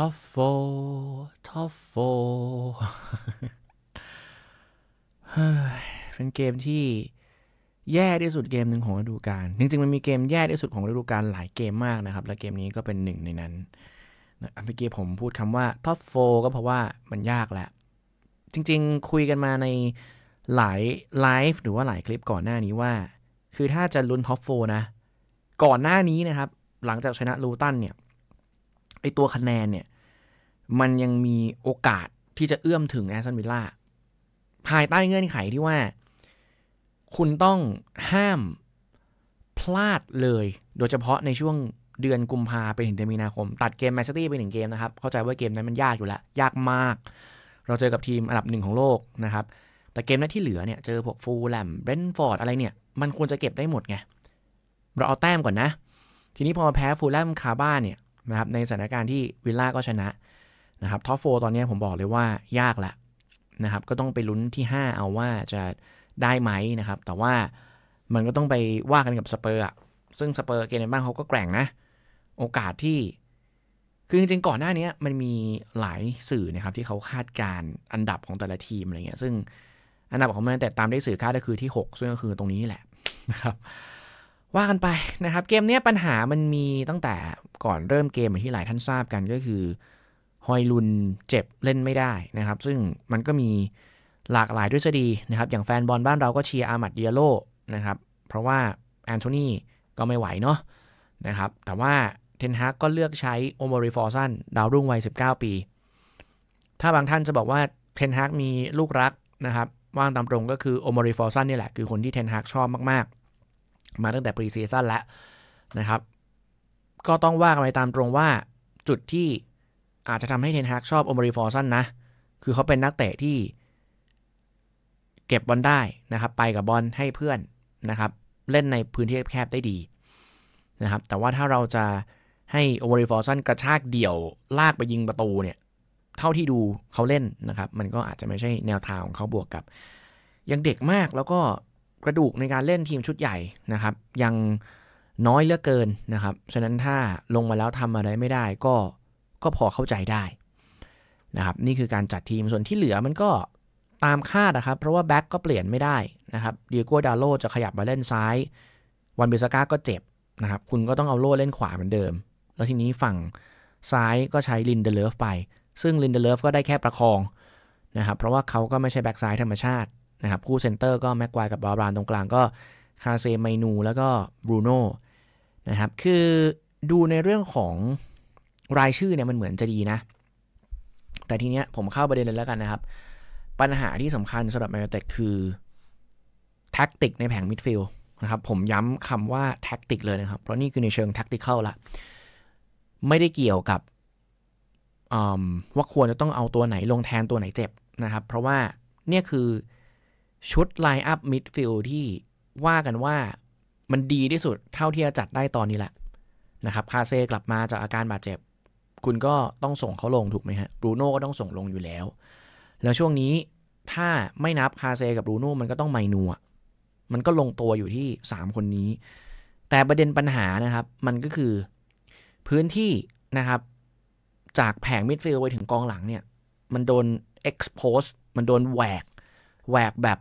ท็อปโฟท็อปโฟเป็นเกมที่แย่ที่สุดเกมหนึ่งของฤดูกาลจริงๆมัน มีเกมแย่ที่สุดของฤดูกาลหลายเกมมากนะครับ และเกมนี้ก็เป็นหนึ่งในนั้นเมื่อกี้ผมพูดคำว่าท็อปโฟก็เพราะว่ามันยากแหละ จริง ๆ คุยกันมาในหลายไลฟ์หรือว่าหลายคลิปก่อนหน้านี้ว่า คือถ้าจะลุ้นท็อปโฟนะ ก่อนหน้านี้นะครับ หลังจากชนะลูตันเนี่ยไอตัวคะแนนเนี่ย มันยังมีโอกาสที่จะเอื้อมถึงแอสตันวิลล่าภายใต้เงื่อนไขที่ว่า คุณต้องห้ามพลาดเลย โดยเฉพาะในช่วงเดือนกุมภาไปถึงเดือนมีนาคมตัดเกมแมนซิสตี้ไปหนึ่งเกมนะครับ เข้าใจว่าเกมนั้นมันยากอยู่แล้ว ยากมาก เราเจอกับทีมอันดับหนึ่งของโลกนะครับ แต่เกมนั้นที่เหลือเนี่ย เจอพวกฟูลแลมเบนฟอร์ดอะไรเนี่ย มันควรจะเก็บได้หมดไงเราเอาแต้มก่อนนะ ทีนี้พอแพ้ฟูลแลมคาบ้านเนี่ยนะครับในสถานการณ์ที่วิลล่าก็ชนะ นะครับท็อปโฟตอนนี้ผมบอกเลยว่ายากละนะครับ ก็ต้องไปลุ้นที่ 5 เอาว่าจะได้ไหมนะครับ แต่ว่ามันก็ต้องไปว่ากันกับสเปอร์ซึ่งสเปอร์เกมในบ้านเขาก็แกร่งนะ โอกาสที่ คือจริงๆ ก่อนหน้านี้มันมีหลายสื่อนะครับ ที่เขาคาดการอันดับของแต่ละทีมอะไรเงี้ย ซึ่งอันดับของมันแต่ตามได้สื่อคาดก็คือที่6ซึ่งก็คือตรงนี้นี่แหละนะครับว่ากันไปนะครับ เกมนี้ปัญหามันมีตั้งแต่ก่อนเริ่มเกมเหมือนที่หลายท่านทราบกันก็คือฮอยลุนเจ็บเล่นไม่ได้นะครับ ซึ่งมันก็มีหลากหลายด้ยซะดีนะครับ อย่างแฟนบอลบ้านเราก็เชียร์อามัดเดียโลนะครับ เพราะว่าแอนโทนีก็ไม่ไหวเนาะนะครับ แต่ว่าเทนฮากก็เลือกใช้โอมอริฟอร์ซันดาวรุ่งวัย19 ปี ถ้าบางท่านจะบอกว่าเทนฮากมีลูกรักนะครับว่างตามตรงก็คือโอมอริฟอร์ซันนี่แหละคือคนที่เทนฮากชอบมากมาตั้งแต่ปรีซีซั่นแล้วนะครับ ก็ต้องว่ากันไปตามตรงว่า จุดที่อาจจะทำให้เทนฮากชอบโอมรีฟอร์สันนะ คือเขาเป็นนักเตะที่ เก็บบอลได้นะครับ ไปกับบอลให้เพื่อนนะครับ เล่นในพื้นที่แคบได้ดีนะครับ แต่ว่าถ้าเราจะให้โอมอรีฟอร์ซันกระชากเดี่ยว ลากไปยิงประตูเนี่ย เท่าที่ดูเขาเล่นนะครับ มันก็อาจจะไม่ใช่แนวทางของเขาบวกกับยังเด็กมากแล้วก็กระดูกในการเล่นทีมชุดใหญ่นะครับ ยังน้อยเหลือเกินนะครับ ฉะนั้นถ้าลงมาแล้วทำอะไรไม่ได้ก็ก็พอเข้าใจได้นะครับนี่คือการจัดทีมส่วนที่เหลือมันก็ตามคาดนะครับ เพราะว่าแบ็กก็เปลี่ยนไม่ได้นะครับเดียโก้ดาโลจะขยับมาเล่นซ้าย วันเบสก้าก็เจ็บนะครับ คุณก็ต้องเอาโล่เล่นขวาเหมือนเดิม แล้วทีนี้ฝั่งซ้ายก็ใช้ลินเดเลฟไป ซึ่งลินเดเลฟก็ได้แค่ประคองนะครับเพราะว่าเขาก็ไม่ใช่แบ็กซ้ายธรรมชาตินะครับ คู่เซนเตอร์ก็แม็กควายกับบาบรานตรงกลางก็ คาเซามนู แล้วก็บรูโน่นะครับ คือดูในเรื่องของรายชื่อเนี่ย มันเหมือนจะดีนะ แต่ทีเนี้ยผมเข้าประเด็นเลยแล้วกันนะครับ ปัญหาที่สำคัญสำหรับแมนยูเต็ดคือแท็กติกในแผงมิดฟิลด์นะครับ ผมย้ำคำว่าแท็กติกเลยนะครับ เพราะนี่คือในเชิงแท็กติคเข้าละไม่ได้เกี่ยวกับว่าควรจะต้องเอาตัวไหนลงแทนตัวไหนเจ็บนะครับ เพราะว่าเนี่ยคือชุดไลน์อัพมิดฟิลที่ว่ากันว่า มันดีที่สุดเท่าที่จะจัดได้ตอนนี้แหละนะครับคาเซ่กลับมาจากอาการบาดเจ็บ คุณก็ต้องส่งเขาลงถูกไหมฮะบรูโน่ก็ต้องส่งลงอยู่แล้ว แล้วช่วงนี้ถ้าไม่นับคาเซ่กับบรูโน่มันก็ต้องไมนัวมันก็ลงตัวอยู่ที่ 3 คนนี้ แต่ประเด็นปัญหานะครับ มันก็คือ พื้นที่นะครับ จากแผงมิดฟิลด์ไปถึงกองหลังเนี่ย มันโดนเ e x p โพสมันโดนแหวกแหวกแบบ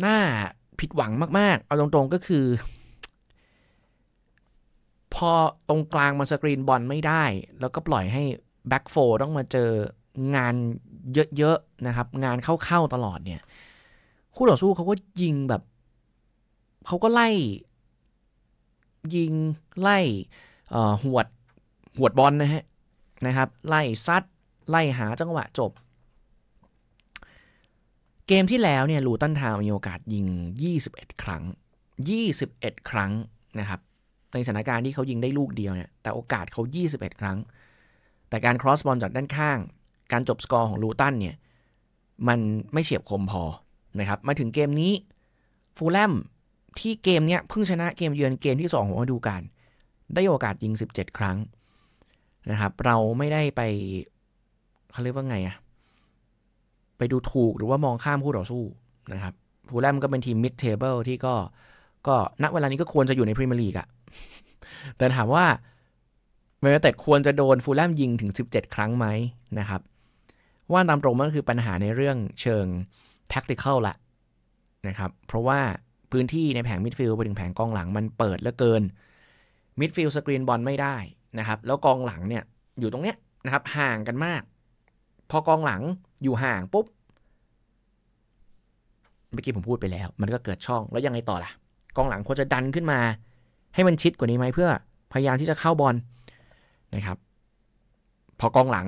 หน้าผิดหวังมาก ๆ เอาตรง ๆก็คือ พอตรงกลางมาสกรีนบอลไม่ได้ แล้วก็ปล่อยให้แบ็กโฟต้องมาเจองานเยอะ ๆ นะครับ งานเข้า ๆ ตลอดเนี่ยคู่ต่อสู้เขาก็ยิงแบบ เขาก็ไล่ยิงไล่หวดหวดบอลนะฮะนะครับ ไล่ซัดไล่หาจังหวะจบเกมที่แล้วเนี่ยลูตันทาวมีโอกาสยิง 21 ครั้ง 21 ครั้งนะครับในสถานการณ์ที่เขายิงได้ลูกเดียวเนี่ยแต่โอกาสเขา 21 ครั้ง แต่การครอสบอลจากด้านข้าง การจบสกอร์ของลูตันเนี่ยมันไม่เฉียบคมพอนะครับมาถึงเกมนี้ฟูลแลมที่เกมเนี้ยเพิ่งชนะเกมเยือนเกมที่2ของฤดูกาลได้โอกาสยิง 17 ครั้งนะครับเราไม่ได้ไปเขาเรียกว่าไงอะไปดูถูกหรือว่ามองข้ามคู่ต่อสู้นะครับ ฟูลแลมก็เป็นทีมมิดเทเบิลที่ก็ก็ณเวลานี้ก็ควรจะอยู่ในพรีเมียร์ลีกอะแต่ถามว่าแมนยูเต่ดควรจะโดนฟูลแลมยิงถึง 17 ครั้งไหมนะครับ ว่าตามตรงมันก็คือปัญหาในเรื่องเชิงแท็กติคอลละนะครับ เพราะว่าพื้นที่ในแผงมิดฟิลด์ไปถึงแผงกองหลังมันเปิดเหลือเกินมิดฟิลด์สกรีนบอลไม่ได้นะครับ แล้วกองหลังเนี่ยอยู่ตรงเนี้ยนะครับห่างกันมาก พอกองหลังอยู่ห่างปุ๊บ เมื่อกี้ผมพูดไปแล้ว มันก็เกิดช่องแล้วยังไงต่อล่ะกองหลังควรจะดันขึ้นมา ให้มันชิดกว่านี้ไหมเพื่อ พยายามที่จะเข้าบอลนะครับ พอกองหลัง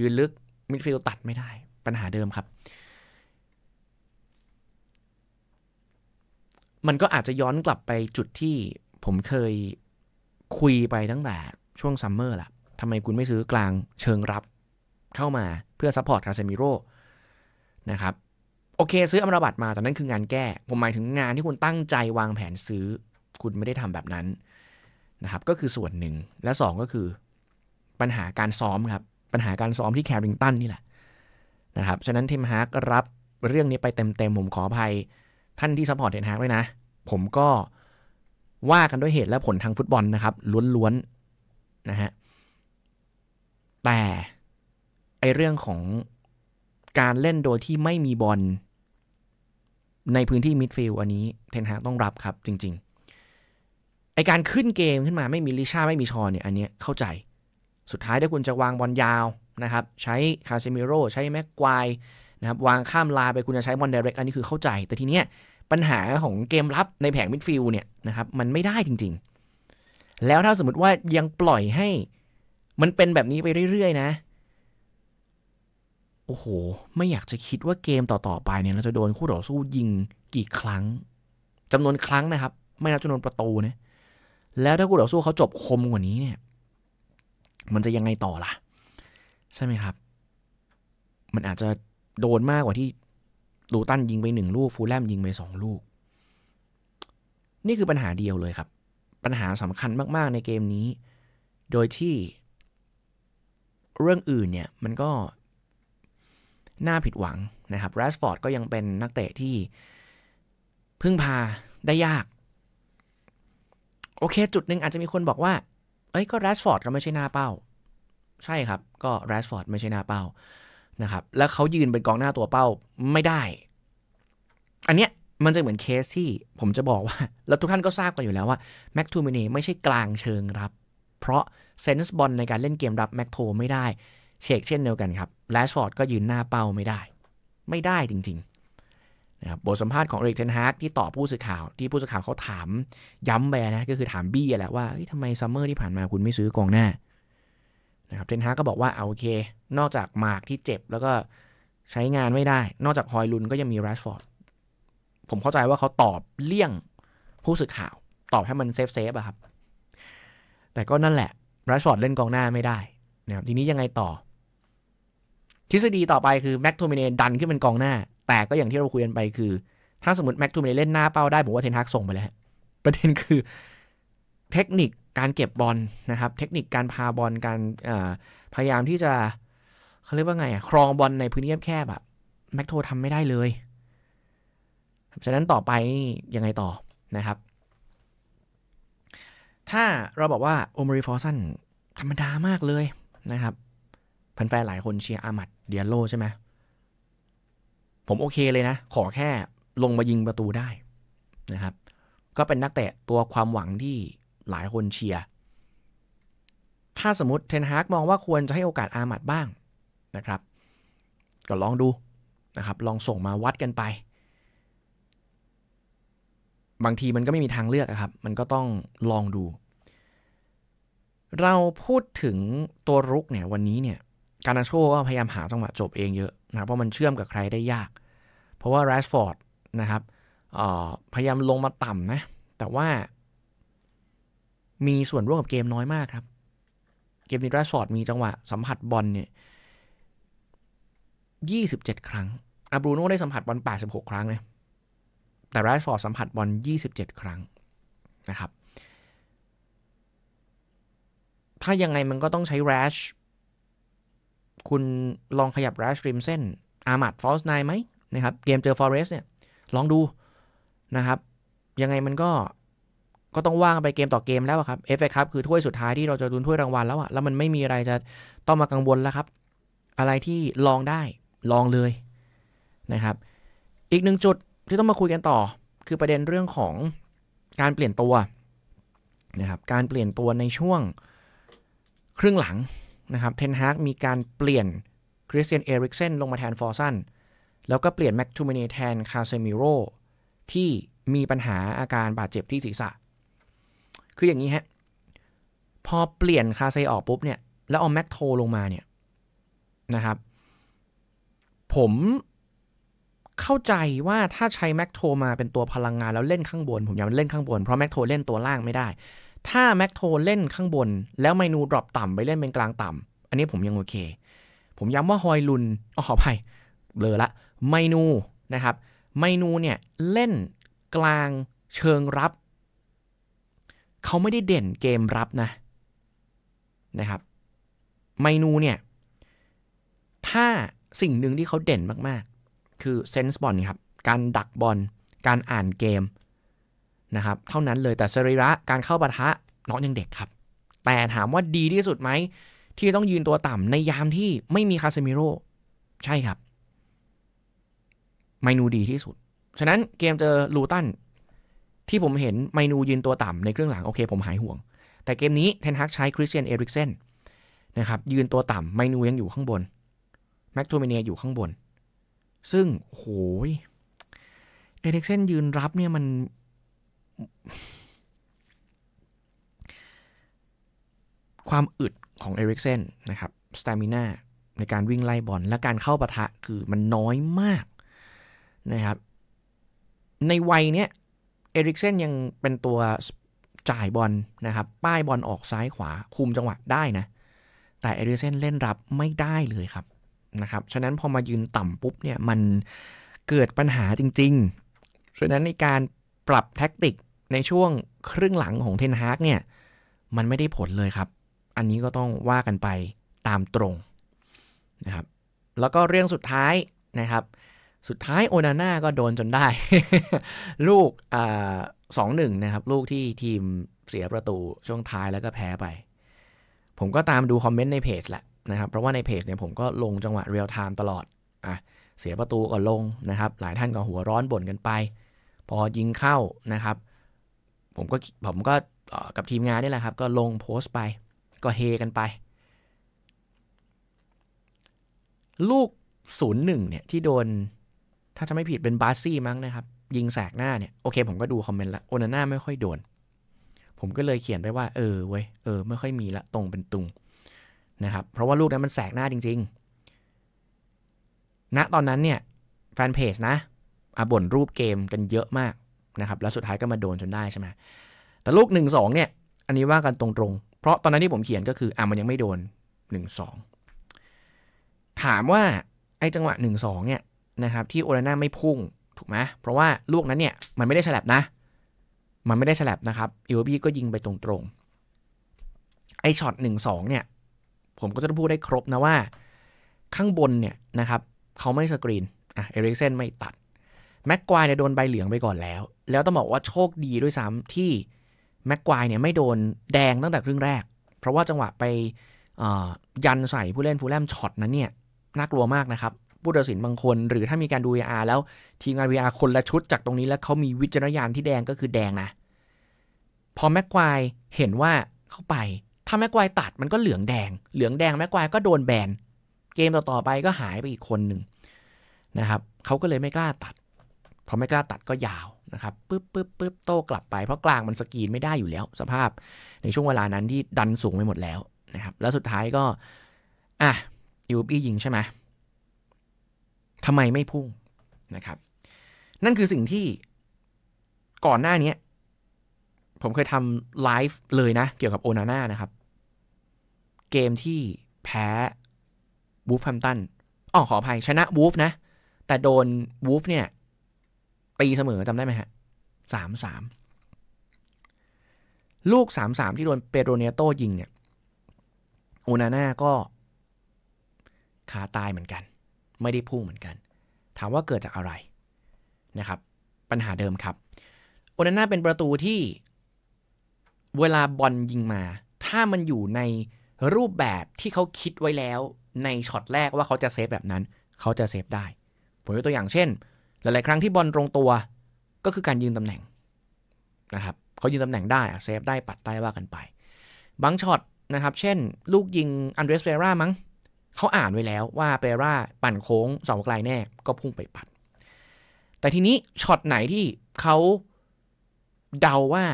ยืนลึก มิดฟิลด์ตัดไม่ได้ ปัญหาเดิมครับ มันก็อาจจะย้อนกลับไปจุดที่ผมเคยคุยไปตั้งแต่ ช่วงซัมเมอร์ล่ะทำไมคุณไม่ซื้อกลางเชิงรับเข้ามาเพื่อซัพพอร์ตคาเซมิโร่นะครับ โอเคซื้ออัมราบัตมาตอนนั้นคืองานแก้ ผมหมายถึงงานที่คุณตั้งใจวางแผนซื้อ คุณไม่ได้ทำแบบนั้นนะครับก็คือส่วนหนึ่งและ 2 ก็คือ ปัญหาการซ้อมครับ ปัญหาการซ้อมที่แคริงตันนี่แหละ นะครับ ฉะนั้นเทมฮาร์กรับเรื่องนี้ไปเต็มๆ ผมขออภัย ท่านที่ซัพพอร์ตเทมฮาร์กด้วยนะผมก็ว่ากันด้วยเหตุและผลทางฟุตบอลนะครับ ล้วนๆนะฮะแต่ไอเรื่องของการเล่นโดยที่ไม่มีบอลในพื้นที่มิดฟิลด์อันนี้ เทนฮากต้องรับครับจริงๆ ไอการขึ้นเกมขึ้นมาไม่มีลิชาไม่มีชอเนี่ย อันเนี้ยเข้าใจ สุดท้ายถ้าคุณจะวางบอลยาวนะครับ ใช้คาเซมิโรใช้แม็กควายนะครับ วางข้ามลาไปคุณจะใช้บอลเดเรกอันนี้คือเข้าใจ แต่ทีเนี้ยปัญหาของเกมรับในแผงมิดฟิลด์เนี่ยนะครับมันไม่ได้จริงๆ แล้วถ้าสมมติว่ายังปล่อยให้มันเป็นแบบนี้ไปเรื่อยๆ นะโอ้โห ไม่อยากจะคิดว่าเกมต่อๆไปเนี่ย เราจะโดนคู่ต่อสู้ยิงกี่ครั้ง จำนวนครั้งนะครับ ไม่นับจำนวนประตูนะ แล้วถ้าคู่ต่อสู้เขาจบคมกว่านี้เนี่ย มันจะยังไงต่อล่ะ ใช่ไหมครับ มันอาจจะโดนมากกว่าที่ดูตันยิงไปหนึ่งลูก ฟูลแลมยิงไปสองลูก นี่คือปัญหาเดียวเลยครับ ปัญหาสำคัญมากๆในเกมนี้ โดยที่เรื่องอื่นเนี่ย มันก็น่าผิดหวังนะครับแรสฟอร์ดก็ยังเป็นนักเตะที่ พึ่งพาได้ยาก โอเค จุดหนึ่งอาจจะมีคนบอกว่า เอ้ยก็แรสฟอร์ดก็ไม่ใช่หน้าเป้า ใช่ครับก็แรสฟอร์ดไม่ใช่หน้าเป้า นะครับ แล้วเขายืนเป็นกองหน้าตัวเป้าไม่ได้ อันเนี้ยมันจะเหมือนเคสที่ผมจะบอกว่า แล้วทุกท่านก็ทราบกันอยู่แล้วว่าแม็กทูมินีไม่ใช่กลางเชิงรับ เพราะเซนส์บอลในการเล่นเกมรับแม็กโทไม่ได้เชกเช่นเดียวกันครับแรชฟอร์ดก็ยืนหน้าเป้าไม่ได้ ไม่ได้จริงๆนะครับบทสัมภาษณ์ของเอริกเทนฮาร์กที่ตอบผู้สื่อข่าว ที่ผู้สื่อข่าวเขาถามย้ำไปนะ ก็คือถามบี้แหละว่าทำไมซัมเมอร์ที่ผ่านมาคุณไม่ซื้อกองหน้านะครับเทนฮาร์กก็บอกว่าเอาโอเค นอกจากหมากที่เจ็บ แล้วก็ใช้งานไม่ได้ นอกจากฮอยลุนก็ยังมีแรชฟอร์ดผมเข้าใจว่าเขาตอบเลี่ยงผู้สื่อข่าว ตอบให้มันเซฟเซฟอะครับแต่ก็นั่นแหละแรชฟอร์ดเล่นกองหน้าไม่ได้นะครับทีนี้ยังไงต่อทฤษฎีต่อไปคือแม็กโทมิเนดันขึ้นเป็นกองหน้า แต่ก็อย่างที่เราคุยกันไปคือถ้าสมมติแม็กโทมิเนเล่นหน้าเป้าได้ผมว่าเทนฮากส่งไปแล้ว ประเด็นคือเทคนิคการเก็บบอลนะครับ เทคนิคการพาบอลการพยายามที่จะเขาเรียกว่าไงอะครองบอลในพื้นที่แคบอะแม็กโททำไม่ได้เลย ฉะนั้นต่อไปนี่ยังไงต่อนะครับ ถ้าเราบอกว่าโอมริฟอร์สันธรรมดามากเลยนะครับแฟนๆหลายคนเชียร์อามัดเดียโลใช่ไหมผมโอเคเลยนะ ขอแค่ลงมายิงประตูได้นะครับ ก็เป็นนักเตะตัวความหวังที่หลายคนเชียร์ถ้าสมมติเทนฮากมองว่าควรจะให้โอกาสอามัดบ้างนะครับ ก็ลองดูนะครับ ลองส่งมาวัดกันไป บางทีมันก็ไม่มีทางเลือกครับ มันก็ต้องลองดู เราพูดถึงตัวรุกเนี่ยวันนี้เนี่ยการนาโชก็พยายามหาจังหวะจบเอง เยอะนะเพราะมันเชื่อมกับใครได้ยาก เพราะว่าแรชฟอร์ดนะครับพยายามลงมาต่ำนะแต่ว่า มีส่วนร่วมกับเกมน้อยมากครับเกมนี้แรชฟอร์ดมีจังหวะสัมผัสบอลเนี่ยยี่สิบเจ็ดครั้งอาบรูโน่ได้สัมผัสบอลแปดสิบหกครั้งเนยแต่แรชฟอร์ดสัมผัสบอลยี่สิบเจ็ดครั้งนะครับ ถ้ายังไงมันก็ต้องใช้แรชคุณลองขยับรัชริมเส้นอามัดฟอสไนไหมนะครับเกมเจอฟอเรสเนี่ยลองดูนะครับ ยังไงมันก็ก็ต้องว่างไปเกมต่อเกมแล้วครับเอฟเอคับคือถ้วยสุดท้ายที่เราจะลุ้นถ้วยรางวัลแล้วอะแล้วมันไม่มีอะไรจะต้องมากังวลแล้วครับ อะไรที่ลองได้ลองเลยนะครับ อีกหนึ่งจุดที่ต้องมาคุยกันต่อ คือประเด็นเรื่องของการเปลี่ยนตัวนะครับการเปลี่ยนตัวในช่วงครึ่งหลังนะครับเทนฮากมีการเปลี่ยนคริสเตียนเอริกเซนลงมาแทนฟอร์ซันแล้วก็เปลี่ยนแม็กทูเมเนแทนคาเซมิโรที่มีปัญหาอาการบาดเจ็บที่ศีรษะ คืออย่างนี้ฮะพอเปลี่ยนคาเซออกปุ๊บเนี่ยแล้วเอาแม็กโทลงมาเนี่ยนะครับผมเข้าใจว่าถ้าใช้แม็กโทมาเป็นตัวพลังงาน แล้วเล่นข้างบน ผมอยากเล่นข้างบน เพราะแม็กโทเล่นตัวล่างไม่ได้ถ้าแม็กโทเล่นข้างบน แล้วไมนูดรอปต่ำไปเล่นเป็นกลางต่ำอันนี้ผมยังโอเค ผมย้ำว่าฮอยลุนอ๋อขออภัยเลอละไมนูนะครับไมนูเนี่ย เล่นกลางเชิงรับ เขาไม่ได้เด่นเกมรับนะนะครับไมนูเนี่ย ถ้าสิ่งหนึ่งที่เขาเด่นมากๆ คือเซนส์บอลครับ การดักบอลการอ่านเกมนะครับเท่านั้นเลยแต่สรีระการเข้าปะทะน้องยังเด็กครับ แต่ถามว่าดีที่สุดไหมที่ต้องยืนตัวต่ำในยามที่ไม่มีคาเมิโรใช่ครับไมนูดีที่สุด ฉะนั้นเกมเจอลูตันที่ผมเห็นไมนูยืนตัวต่ำในเครื่องหลัง โอเคผมหายห่วง แต่เกมนี้เทนฮักใช้คริสเตียนเอริกเซนนะครับยืนตัวต่ำไมนูยังอยู่ข้างบนแม็กโทเมเนียอยู่ข้างบน ซึ่งโหยเอริกเซนยืนรับเนี่ยมันความอึดของเอริกเซนนะครับสตามินาในการวิ่งไล่บอลและการเข้าปะทะคือมันน้อยมากนะครับ ในวัยเนี้ยเอริกเซนยังเป็นตัวจ่ายบอลนะครับ ป้ายบอลออกซ้ายขวาคุมจังหวะได้นะ แต่เอริกเซนเล่นรับไม่ได้เลยครับนะครับ ฉะนั้นพอมายืนต่ำปุ๊บเนี่ยมันเกิดปัญหาจริง ๆ ฉะนั้นในการปรับแท็กติกในช่วงครึ่งหลังของเทนฮากเนี่ย มันไม่ได้ผลเลยครับ อันนี้ก็ต้องว่ากันไปตามตรงนะครับ แล้วก็เรื่องสุดท้ายนะครับสุดท้ายโอนาน่าก็โดนจนได้ ลูกสองหนึ่งนะครับ ลูกที่ทีมเสียประตูช่วงท้ายแล้วก็แพ้ไป ผมก็ตามดูคอมเมนต์ในเพจแหละนะครับเพราะว่าในเพจเนี่ยผมก็ลงจังหวะเรียลไทม์ตลอดอ่ะ เสียประตูก็ลงนะครับ หลายท่านก็หัวร้อนบ่นกันไป พอยิงเข้านะครับผมก็ผมก็กับทีมงานนี่แหละครับ ก็ลงโพสต์ไปก็เฮกันไป ลูก 01 เนี่ย ที่โดน ถ้าจะไม่ผิดเป็นบาซี่มั้งนะครับ ยิงแสกหน้าเนี่ยโอเคผมก็ดูคอมเมนต์ละโอนาน่าไม่ค่อยโดน ผมก็เลยเขียนไปว่า เออเว้ยเออ ไม่ค่อยมีละ ตรงเป็นตุงนะครับเพราะว่าลูกนั้นมันแสกหน้าจริงๆ ณตอนนั้นเนี่ย แฟนเพจนะอ่ะบ่นรูปเกมกันเยอะมากนะครับแล้วสุดท้ายก็มาโดนจนได้ใช่ไหม แต่ลูก 1 2 เนี่ย อันนี้ว่ากันตรง ๆ เพราะตอนนั้นที่ผมเขียนก็คือ อ่ะมันยังไม่โดน 1 2 ถามว่าไอ้จังหวะ 1 2เนี่ยนะครับที่โอลน่าไม่พุ่งถูกไหม เพราะว่าลูกนั้นเนี่ยมันไม่ได้ฉลับนะ มันไม่ได้ฉลับนะครับอีวบี้ก็ยิงไปตรงๆ ไอ้ช็อต 1 2เนี่ยผมก็จะพูดได้ครบนะว่าข้างบนเนี่ยนะครับเขาไม่สกรีน อ่ะ เอริกเซนไม่ตัดแม็กควายเนี่ยโดนใบเหลืองไปก่อนแล้วแล้วต้องบอกว่าโชคดีด้วยซ้ำที่แม็กควายเนี่ยไม่โดนแดงตั้งแต่ครึ่งแรก เพราะว่าจังหวะไปยันใส่ผู้เล่นฟูลแลมช็อตนั้นเนี่ยน่ากลัวมากนะครับผู้ตัดสินบางคน หรือถ้ามีการดู VR แล้วทีมงาน VR คนละชุดจากตรงนี้แล้วเขามีวิจารณญาณที่แดงก็คือแดงนะ พอแม็กควายเห็นว่าเข้าไป ถ้าแม็กควายตัดมันก็เหลืองแดง เหลืองแดงแม็กควายก็โดนแบนเกมต่อๆไปก็หายไปอีกคนหนึ่งนะครับเขาก็เลยไม่กล้าตัดพอไม่กล้าตัดก็ยาวนะครับปึ๊บปึ๊บปึ๊บโต้กลับไปเพราะกลางมันสกรีนไม่ได้อยู่แล้ว สภาพในช่วงเวลานั้นที่ดันสูงไปหมดแล้วนะครับ แล้วสุดท้ายก็ อ่ะยูบี้ยิงใช่ไหมทำไมไม่พุ่งนะครับ นั่นคือสิ่งที่ก่อนหน้านี้ ผมเคยทำไลฟ์เลยนะ เกี่ยวกับโอนาน่านะครับ เกมที่แพ้บูฟแฮมตันอ๋อขออภัย ชนะบูฟนะ แต่โดนบูฟเนี่ยตีเสมอจำได้ไหมฮะสามสามลูกสามสามที่โดนเปโดรเนโตยิงเนี่ยโอนาน่าก็ขาตายเหมือนกัน ไม่ได้พุ่งเหมือนกัน ถามว่าเกิดจากอะไรนะครับ ปัญหาเดิมครับโอนาน่าเป็นประตูที่เวลาบอลยิงมา ถ้ามันอยู่ในรูปแบบที่เขาคิดไว้แล้วในช็อตแรกว่าเขาจะเซฟแบบนั้นเขาจะเซฟได้ผมยกตัวอย่างเช่นหลายๆครั้งที่บอลตรงตัวก็คือการยืนตำแหน่งนะครับเขายืนตำแหน่งได้เซฟได้ปัดได้ว่ากันไปบางช็อตนะครับ เช่น ลูกยิงอันเดรสเวร่ามั้งเขาอ่านไว้แล้วว่าเปร่าปั่นโค้งเสาไกลแน่ก็พุ่งไปปัด แต่ทีนี้ช็อตไหนที่เขาเดาว่า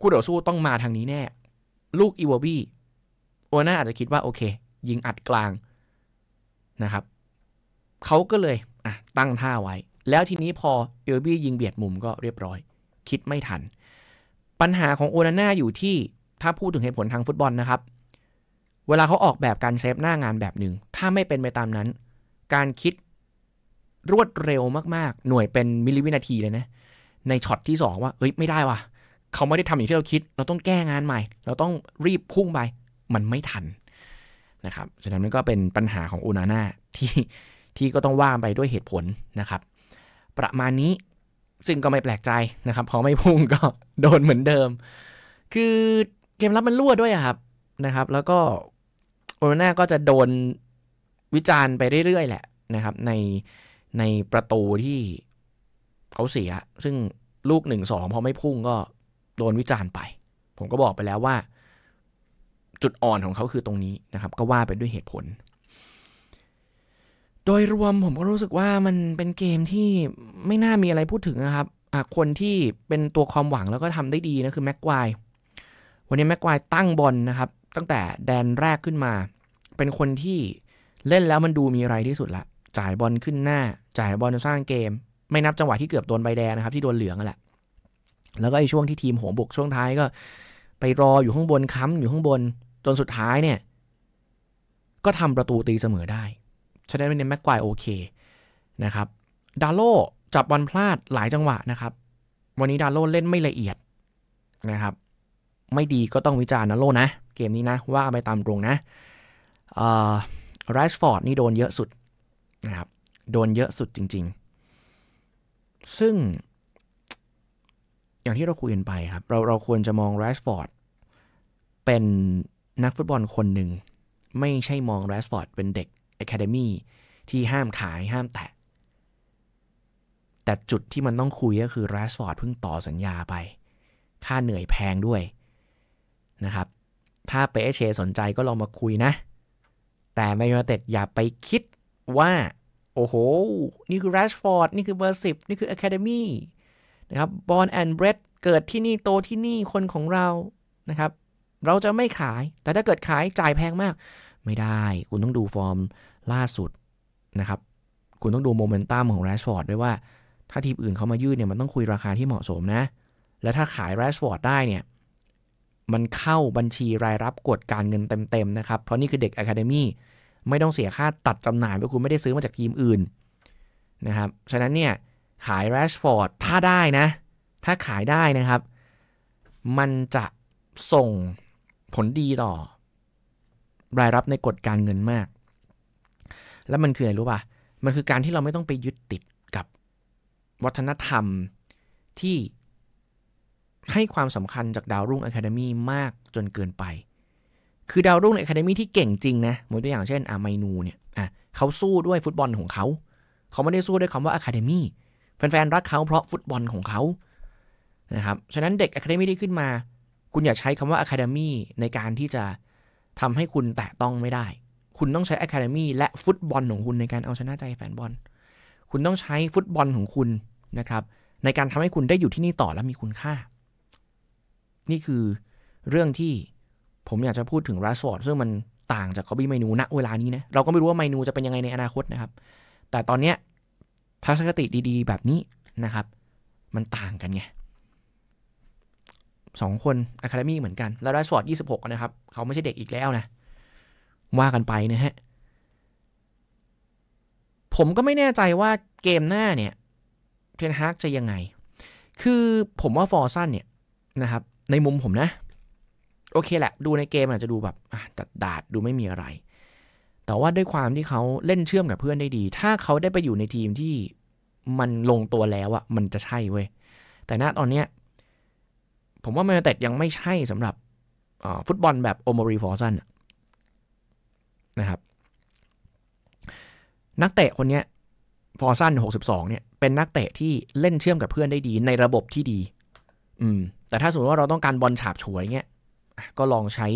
คู่ต่อสู้ต้องมาทางนี้แน่ลูกอีวอบี้โอน่าอาจจะคิดว่าโอเค ยิงอัดกลางนะครับเขาก็เลยอ่ะตั้งท่าไว้แล้วทีนี้พอเอลบี้ยิงเบียดมุมก็เรียบร้อย คิดไม่ทัน ปัญหาของโอนาน่าอยู่ที่ถ้าพูดถึงเหตุผลทางฟุตบอลนะครับ เวลาเขาออกแบบการเซฟหน้างานแบบหนึ่งถ้าไม่เป็นไปตามนั้น การคิดรวดเร็วมากๆ หน่วยเป็นมิลลิวินาทีเลยนะ ในช็อตที่2 ว่า เอ้ยไม่ได้ว่ะเขาไม่ได้ทำอย่างที่เราคิด เราต้องแก้งานใหม่เราต้องรีบพุ่งไป มันไม่ทันนะครับฉะนั้นนันก็เป็นปัญหาของโอนาน่าที่ที่ก็ต้องว่าไปด้วยเหตุผลนะครับประมาณนี้ซึ่งก็ไม่แปลกใจนะครับ พอไม่พุ่งก็โดนเหมือนเดิม คือเกมรับมันรั่วด้วยครับนะครับ แล้วก็โอรน่าก็จะโดนวิจารณ์ไปเรื่อยๆแหละนะครับในในประตูที่เขาเสีย ซึ่งลูกหนึ่งสองพอไม่พุ่งก็โดนวิจารณ์ไป ผมก็บอกไปแล้วว่า จุดอ่อนของเขาคือตรงนี้นะครับ ก็ว่าไปด้วยเหตุผลโดยรวมผมก็รู้สึกว่ามันเป็นเกมที่ไม่น่ามีอะไรพูดถึงนะครับ คนที่เป็นตัวความหวังแล้วก็ทำได้ดีนะคือแม็กควาย วันนี้แม็กควายตั้งบอลนนะครับ ตั้งแต่แดนแรกขึ้นมา เป็นคนที่เล่นแล้วมันดูมีอะไรที่สุดละจ่ายบอลขึ้นหน้า จ่ายบอลสร้างเกม ไม่นับจังหวะที่เกือบโดนใบแดงนะครับ ที่โดนเหลืองแหละ แล้วก็ไอ้ช่วงที่ทีมโหบุกช่วงท้ายก็ ไปรออยู่ข้างบนค้ำอยู่ข้างบนจนสุดท้ายเนี่ย ก็ทำประตูตีเสมอได้ชนะเนแม็กควายโอเคนะครับ ดาโลจับบอลพลาดหลายจังหวะนะครับ วันนี้ดาโลเล่นไม่ละเอียดนะครับ ไม่ดีก็ต้องวิจารณ์นะโลนะ เกมนี้นะ ว่าไปตามตรงนะไรส์ฟอร์ดนี่โดนเยอะสุด นะครับ โดนเยอะสุดจริง ๆ ซึ่งอย่างที่เราคุยกันไปครับ เราเราควรจะมองไรส์ฟอร์ดเป็นนักฟุตบอลคนหนึ่ง ไม่ใช่มองไรส์ฟอร์ดเป็นเด็ก Academy ที่ห้ามขายห้ามแตะ แต่จุดที่มันต้องคุยก็คือแร s ฟอร์ดเพิ่งต่อสัญญาไป ค่าเหนื่อยแพงด้วยนะครับ ถ้าเปเชสนใจก็ลองมาคุยนะ แต่แมนยูเต็ด อย่าไปคิดว่า โอ้โห นี่คือแรชฟอร์ดนี่คือเบอร์สิบนี่คือ a c a d เ m มีนะครับบอลแอนด์เบรดเกิดที่นี่โตที่นี่คนของเรานะครับ เราจะไม่ขาย แต่ถ้าเกิดขาย จ่ายแพงมาก ไม่ได้คุณต้องดูฟอร์มล่าสุดนะครับ คุณต้องดูโมเมนตัมของแรชฟอร์ดด้วยว่า ถ้าทีมอื่นเขามายืดเนี่ยมันต้องคุยราคาที่เหมาะสมนะ และถ้าขายแรชฟอร์ดได้เนี่ย มันเข้าบัญชีรายรับกฎการเงินเต็มๆนะครับ เพราะนี่คือเด็กอคาเดมี่ไม่ต้องเสียค่าตัดจำหน่ายเพราะคุณไม่ได้ซื้อมาจากทีมอื่นนะครับฉะนั้นเนี่ย ขายแรชฟอร์ดถ้าได้นะ ถ้าขายได้นะครับ มันจะส่งผลดีต่อ รายรับในกฎการเงินมากแล้วมันคืออะไรรู้ป่ะ มันคือการที่เราไม่ต้องไปยึดติดกับวัฒนธรรมที่ให้ความสำคัญจากดาวรุ่งอะคาเดมี่มากจนเกินไป คือดาวรุ่งอะคาเดมี่ที่เก่งจริงนะยกตัวอย่างเช่นอาไมนูเนี่ยอ่ะเขาสู้ด้วยฟุตบอลของเขา เขาไม่ได้สู้ด้วยคำว่าอะคาเดมี่แฟนๆรักเขาเพราะฟุตบอลของเขา นะครับ ฉะนั้นเด็กอะคาเดมี่ที่ขึ้นมา คุณอย่าใช้คำว่าอะคาเดมี่ในการที่จะทำให้คุณแตะต้องไม่ได้คุณต้องใช้ Academy และฟุตบอลของคุณในการเอาชนะใจแฟนบอล คุณต้องใช้ฟุตบอลของคุณนะครับ ในการทำให้คุณได้อยู่ที่นี่ต่อและมีคุณค่า นี่คือเรื่องที่ผมอยากจะพูดถึงราสฟอร์ดซึ่งมันต่างจากคอบี้ไมนูณ เวลานี้นะ เราก็ไม่รู้ว่าไมนูจะเป็นยังไงในอนาคตนะครับ แต่ตอนเนี้ยทัศนคติดีๆ แบบนี้นะครับ มันต่างกันไงสองคนอะคาเดมี่เหมือนกันแล้วราสฟอร์ดหกนะครับ เขาไม่ใช่เด็กอีกแล้วนะว่ากันไปนะฮะ ผมก็ไม่แน่ใจว่าเกมหน้าเนี่ยเทนฮากจะยังไง คือผมว่าฟอร์ซันเนี่ยนะครับ ในมุมผมนะ โอเค แหละ ดูในเกมอาจจะดูแบบดดาดดูไม่มีอะไร แต่ว่าด้วยความที่เขาเล่นเชื่อมกับเพื่อนได้ดี ถ้าเขาได้ไปอยู่ในทีมที่มันลงตัวแล้วอะมันจะใช่เว้ย แต่ณตอนเนี้ยผมว่าแมนเต็ดยังไม่ใช่สำหรับฟุตบอลแบบโอมอรีฟอร์ซันอะนะครับนักเตะคนนี้ฟอร์ซัน62เนี่ย เป็นนักเตะที่เล่นเชื่อมกับเพื่อนได้ดีในระบบที่ดี อืมแต่ถ้าสมมติว่าเราต้องการบอลฉาบฉวยเงี้ยก็ลองใช้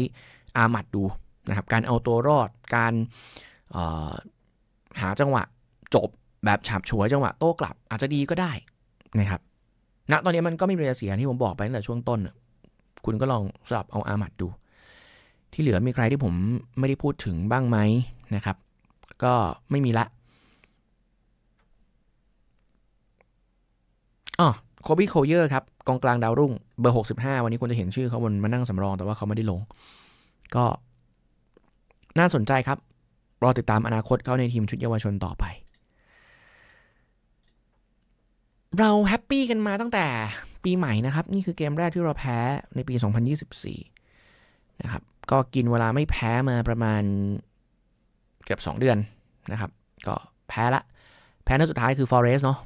อามัดดูนะครับ การเอาตัวรอดการหาจังหวะจบแบบฉาบฉวยจังหวะโต้กลับ อาจจะดีก็ได้นะครับณนะตอนนี้มันก็ไม่มีเสียที่ผมบอกไปตั้งแต่ช่วงต้น คุณก็ลองสลับเอาอามัดดูที่เหลือมีใครที่ผมไม่ได้พูดถึงบ้างไหมนะครับ ก็ไม่มีละอ๋อโคบ้โคเยอร์ครับกองกลางดาวรุ่งเบอร์ 65 วันนี้ควรจะเห็นชื่อเขาบนมานั่งสำรอง แต่ว่าเขาไม่ได้ลง ก็น่าสนใจครับ รอติดตามอนาคตเขาในทีมชุดเยาวชนต่อไป เราแฮปปี้กันมาตั้งแต่ปีใหม่นะครับ นี่คือเกมแรกที่เราแพ้ในปี2024นะครับก็กินเวลาไม่แพ้มาประมาณ เกือบ2 เดือนนะครับ ก็แพ้ละแพ้นัดสุดท้ายคือฟอเรสเนาะ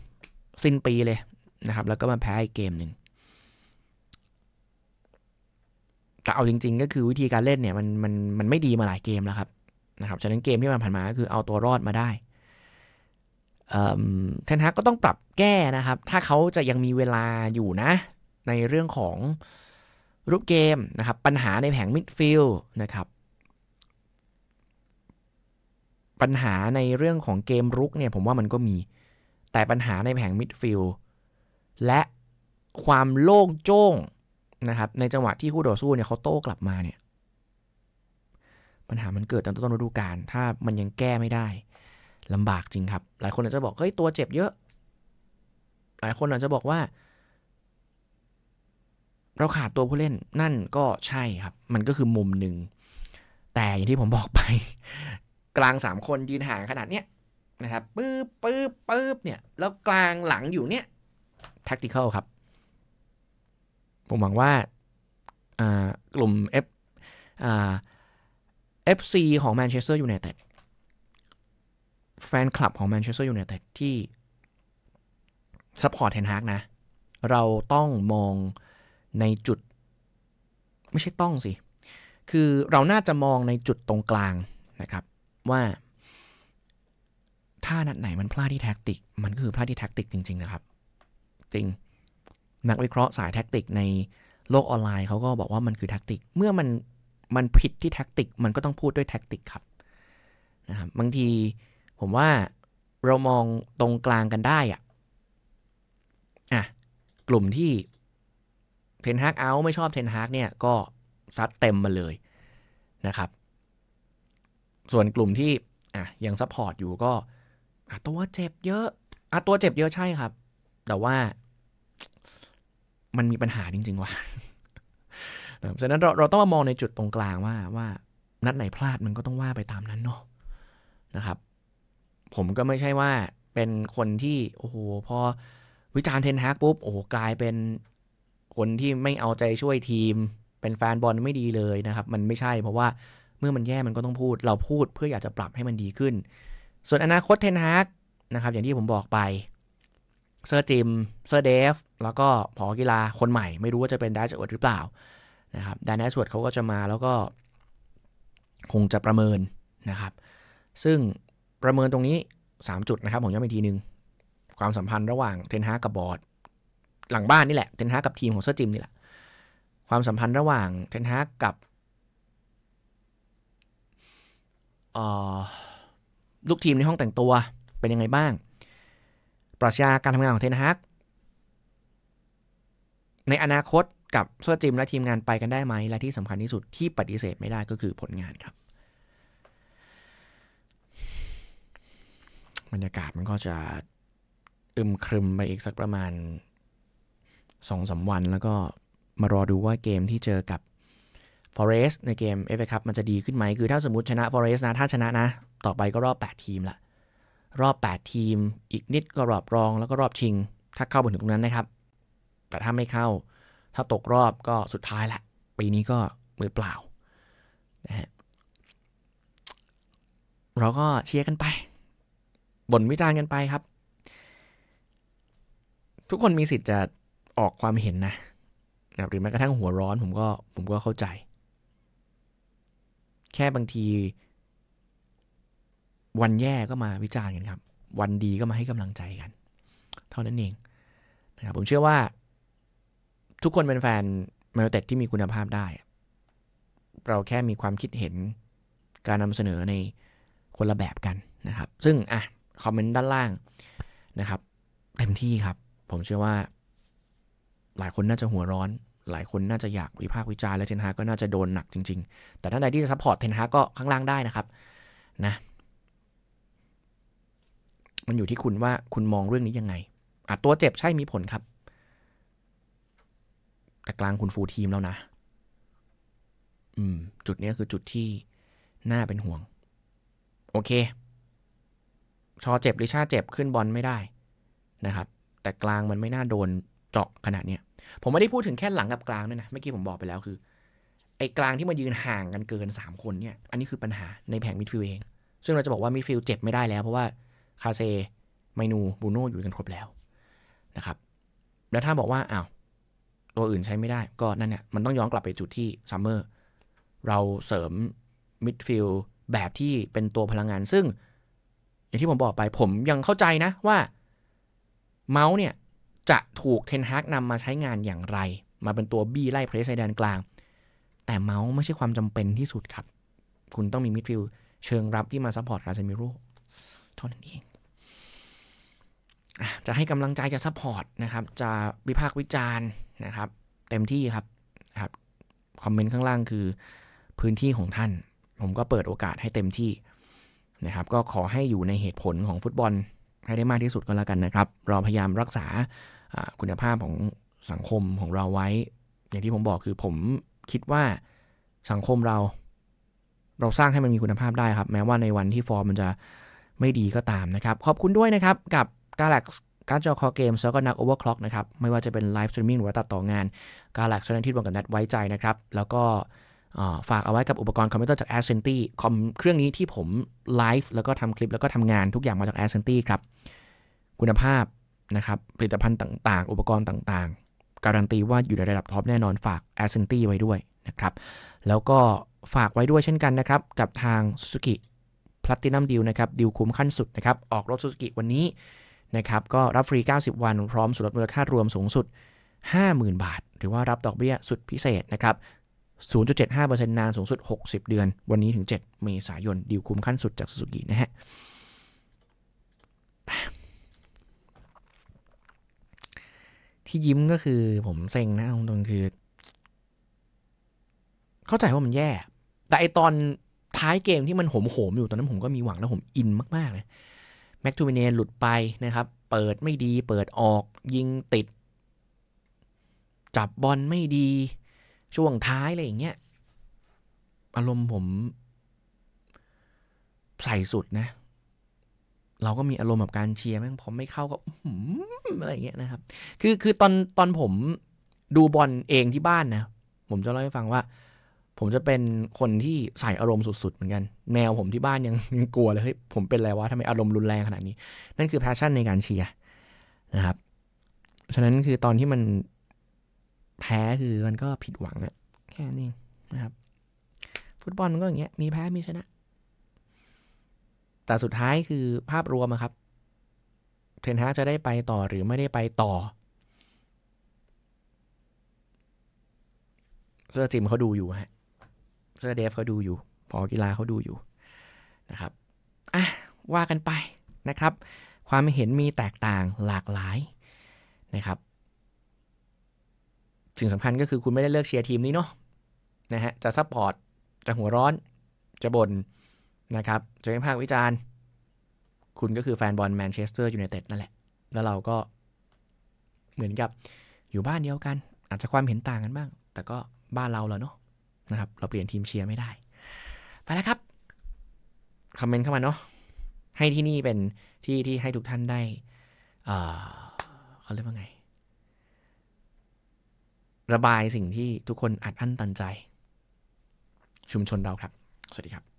สิ้นปีเลยนะครับแล้วก็มาแพ้อีกเกมหนึ่งแต่เอาจริง ๆ ก็คือวิธีการเล่นเนี่ยมันมันมันไม่ดีมาหลายเกมแล้วครับนะครับฉะนั้นเกมที่มันผ่านมาก็คือเอาตัวรอดมาได้เทนฮากก็ต้องปรับแก้นะครับ ถ้าเขาจะยังมีเวลาอยู่นะในเรื่องของรูปเกมนะครับปัญหาในแผงมิดฟิลด์นะครับปัญหาในเรื่องของเกมรุกเนี่ยผมว่ามันก็มี แต่ปัญหาในแผงมิดฟิลด์และความโล่งโจ้งนะครับในจังหวะที่คู่ต่อสู้เนี่ยเขาโต้กลับมาเนี่ยปัญหามันเกิดตั้งแต่ต้นฤดูกาลถ้ามันยังแก้ไม่ได้ลำบากจริงครับ หลายคนอาจจะบอกเฮ้ยตัวเจ็บเยอะ หลายคนอาจจะบอกว่าเราขาดตัวผู้เล่นนั่นก็ใช่ครับมันก็คือมุมหนึ่ง แต่อย่างที่ผมบอกไป กลางสามคนยืนห่างขนาดเนี้ยนะครับ ปื๊บปื๊บปื๊บเนี่ย แล้วกลางหลังอยู่เนี่ยท a c ติคอลครับ ผมหวังว่ากลุ่ม F เอฟซีของแมนเชสเตอร์ยูไนเต็ดแฟนคลับของแมนเชสเตอร์ยูไนเต็ดที่ซัพพอร์ตเทนฮากนะ เราต้องมองในจุดไม่ใช่ต้องสิ คือเราน่าจะมองในจุดตรงกลางนะครับ ว่า ถ้า นัดไหนมันพลาดที่แท็กติก มันก็คือพลาดที่แท็กติกจริงๆนะครับจริงนักวิเคราะห์สายแท็กติกในโลกออนไลน์เขาก็บอกว่ามันคือแท็กติกเมื่อมัน มันผิดที่แท็กติก มันก็ต้องพูดด้วยแท็กติกครับนะครับ บางทีผมว่าเรามองตรงกลางกันได้อะอ่ะกลุ่มที่เทนฮากเอาไม่ชอบเทนฮากเนี่ย ก็ซัดเต็มมาเลยนะครับ ส่วนกลุ่มที่อ่ะยังซัพพอร์ตอยู่ก็อะตัวเจ็บเยอะอ่ะตัวเจ็บเยอะใช่ครับ แต่ว่า มันมีปัญหาจริง ๆว่ะฉะนั้นเราเราต้องมามองในจุดตรงกลางว่าว่า นัดไหนพลาดมันก็ต้องว่าไปตามนั้นเนาะนะครับ ผมก็ไม่ใช่ว่าเป็นคนที่ โอ้โห พอ วิจารณ์เทนฮากปุ๊บโอ้โหกลายเป็นคนที่ไม่เอาใจช่วยทีมเป็นแฟนบอลไม่ดีเลยนะครับ มันไม่ใช่เพราะว่าเมื่อมันแย่มันก็ต้องพูด เราพูดเพื่ออยากจะปรับให้มันดีขึ้น ส่วนอนาคตเทนฮากนะครับ อย่างที่ผมบอกไปเซอร์จิมเซอร์เดฟแล้วก็ผอกีฬาคนใหม่ไม่รู้ว่าจะเป็นไดจชอวดหรือเปล่า นะครับดานสวดเขาก็จะมาแล้วก็คงจะประเมินนะครับ ซึ่งประเมินตรงนี้3จุดนะครับผมย้ำอีกทีหนึ่งความสัมพันธ์ระหว่างเทนฮากกับบอร์ดหลังบ้าน นี่แหละเทนฮากับทีมของเซอร์จิมนี่แหละความสัมพันธ์ระหว่างเทนฮากกับลูกทีมในห้องแต่งตัวเป็นยังไงบ้าง ปรัชญาการทำงานของเทนฮากในอนาคตกับเซอร์จิมและทีมงานไปกันได้ไหมและที่สำคัญที่สุดที่ปฏิเสธไม่ได้ก็คือผลงานครับ บรรยากาศมันก็จะอึมครึมไปอีกสักประมาณสองสาวันแล้วก็มารอดูว่าเกมที่เจอกับ Forest ในเกม f อ Cup มันจะดีขึ้นไหมคือถ้าสมมติชนะ Forest นะ ถ้าชนะนะ ต่อไปก็รอบ 8 ทีมละรอบ 8 ทีมอีกนิดก็รอบรองแล้วก็รอบชิง ถ้าเข้าไปถึงตรงนั้นนะครับ แต่ถ้าไม่เข้า ถ้าตกรอบก็สุดท้ายละ ปีนี้ก็มือเปล่านะฮะเราก็เชียร์กันไปบ่นวิจารณ์กันไปครับ ทุกคนมีสิทธิ์จะออกความเห็นนะนะหรือแม้กระทั่งหัวร้อนผมก็ ผมก็เข้าใจ แค่บางที วันแย่ก็มาวิจารณ์กันครับ วันดีก็มาให้กำลังใจกัน เท่านั้นเองนะครับ ผมเชื่อว่า ทุกคนเป็นแฟนมาเตดที่มีคุณภาพได้ เราแค่มีความคิดเห็นการนำเสนอในคนละแบบกันนะครับ ซึ่งอ่ะคอมเมนต์ด้านล่างนะครับเต็มที่ครับ ผมเชื่อว่าหลายคนน่าจะหัวร้อน หลายคนน่าจะอยากวิพากษ์วิจารณ์และเทนฮา ก็น่าจะโดนหนักจริงๆ แต่ท่านใดที่จะซัพพอร์ตเทนฮาก็ข้างล่างได้นะครับ นะ มันอยู่ที่คุณว่าคุณมองเรื่องนี้ยังไงอ่ะตัวเจ็บใช่มีผลครับ แต่กลางคุณฟูลทีมแล้วนะ อืม จุดนี้คือจุดที่ น่าเป็นห่วง โอเค ชอเจ็บหรือชาเจ็บขึ้นบอลไม่ได้ นะครับ แต่กลางมันไม่น่าโดนเจาะขนาดเนี้ย ผมไม่ได้พูดถึงแค่หลังกับกลางด้วยนะเมื่อกี้ผมบอกไปแล้วคือไอ้กลางที่มายืนห่างกันเกิน 3 คนเนี่ย อันนี้คือปัญหาในแผงมิดฟิลเอง ซึ่งเราจะบอกว่ามิดฟิลเจ็บไม่ได้แล้ว เพราะว่าคาเซไมนูบูโน่อยู่กันครบแล้วนะครับ แล้วถ้าบอกว่าอ้าวตัวอื่นใช้ไม่ได้ก็นั่นเนี่ยมันต้องย้อนกลับไปจุดที่ซัมเมอร์เราเสริมมิดฟิลแบบที่เป็นตัวพลังงานซึ่ง อย่างที่ผมบอกไปผมยังเข้าใจนะว่าเมาส์เนี่ยจะถูกเทนฮากนำมาใช้งานอย่างไร มาเป็นตัวบี้ไล่เพรสไซแดนกลาง แต่เมาส์ไม่ใช่ความจำเป็นที่สุดครับ คุณต้องมีมิดฟิลเชิงรับที่มาซัพพอร์ตคาเซมิโร่เท่านั้นเอง จะให้กำลังใจจะซัพพอร์ตนะครับ จะวิพากษ์วิจารณ์นะครับ เต็มที่ครับ ครับ คอมเมนต์ข้างล่างคือ พื้นที่ของท่าน ผมก็เปิดโอกาสให้เต็มที่นะครับ ก็ขอให้อยู่ในเหตุผลของฟุตบอลให้ได้มากที่สุดก็แล้วกันนะครับเราพยายามรักษาคุณภาพของสังคมของเราไว้ อย่างที่ผมบอกคือผมคิดว่าสังคมเราเราสร้างให้มันมีคุณภาพได้ครับ แม้ว่าในวันที่ฟอร์มมันจะไม่ดีก็ตามนะครับ ขอบคุณด้วยนะครับ กับกาแล็กการจอคอเกมแล้วก็นักโอเวอร์คล็อกนะครับ ไม่ว่าจะเป็นไลฟ์สตรีมมิ่งหรือว่าตัดต่องานกาแล็กชนันทิดรวงกับนัดไว้ใจนะครับ แล้วก็ฝากเอาไว้กับอุปกรณ์คอมพิวเตอร์จากสเซนตี้คอมเครื่องนี้ที่ผมไลฟ์แล้วก็ทำคลิป แล้วก็ทำงานทุกอย่างมาจากแอสเซนตี้ครับคุณภาพนะครับผลิตภัณฑ์ต่างๆ อุปกรณ์ต่างๆ การันตีว่าอยู่ในระดับท็อปแน่นอนฝาก a s c e n t ้ไว้ด้วยนะครับ แล้วก็ฝากไว้ด้วยเช่นกันนะครับ กับทาง Suzuki Platinum Deal นะครับดิวคุ้มขั้นสุดนะครับ ออกรถ Suzuki วันนี้นะครับ ก็รับฟรี 90 วัน พร้อมส่วนลดมูลค่ารวมสูงสุด 50,000 บาท หรือว่ารับดอกเบี้ยสุดพิเศษนะครับ 0.75%นานสูงสุด 60 เดือน วันนี้ถึง 7 เมษายนดีลคุ้มขั้นสุดจาก Suzuki นะฮะที่ยิ้มก็คือผมเซ็งนะ ตรงคือ เข้าใจว่ามันแย่ แต่ไอตอนท้ายเกมที่มันโหมโหมอยู่ตอนนั้นผมก็มีหวังแล้ว ผมอินมากๆเลยแม็กทูมิเนหลุดไปนะครับ เปิดไม่ดีเปิดออกยิงติด จับบอลไม่ดีช่วงท้าย อะไรอย่างเงี้ย อารมณ์ผม ใส่สุดนะเราก็มีอารมณ์แบบการเชียร์แม่งผมไม่เข้าก็อะไรเงี้ยนะครับ คือคือตอนตอนผมดูบอลเองที่บ้านนะผมจะเล่าให้ฟังว่า ผมจะเป็นคนที่ใส่อารมณ์สุดๆเหมือนกันแมวผมที่บ้านยังยังกลัวเลยเฮ้ยผมเป็นอะไรวะทำไมอารมณ์รุนแรงขนาดนี้ นั่นคือแพชชั่นในการเชียร์นะครับฉะนั้นคือตอนที่มันแพ้คือมันก็ผิดหวังอะแค่นี้นะครับฟุตบอลมันก็อย่างเงี้ยมีแพ้มีชนะแต่สุดท้ายคือภาพรวมครับ เทนฮากจะได้ไปต่อหรือไม่ได้ไปต่อเสื้อจิมเขาดูอยู่ฮะเสื้อเดฟเขาดูอยู่ พอกีฬาเขาดูอยู่นะครับอ่ะว่ากันไปนะครับ ความเห็นมีแตกต่างหลากหลายนะครับสิ่งสำคัญก็คือคุณไม่ได้เลือกเชียร์ทีมนี้เนาะนะฮะจะซัพพอร์ต จะหัวร้อนจะบน่นนะครับจะวิพากวิจารณ์ คุณก็คือแฟนบอลแมนเชสเตอร์ยูไนเต็ดนั่นแหละ แล้วเราก็ เหมือนกับอยู่บ้านเดียวกัน อาจจะความเห็นต่างกันบ้าง แต่ก็บ้านเราเหรอเนาะ นะครับ เราเปลี่ยนทีมเชียร์ไม่ได้ ไปแล้วครับ คอมเมนต์เข้ามาเนาะ ให้ที่นี่เป็นที่ที่ให้ทุกท่านได้เขาเรียกว่าไง ระบายสิ่งที่ทุกคนอัดอั้นตันใจ ชุมชนเราครับ สวัสดีครับ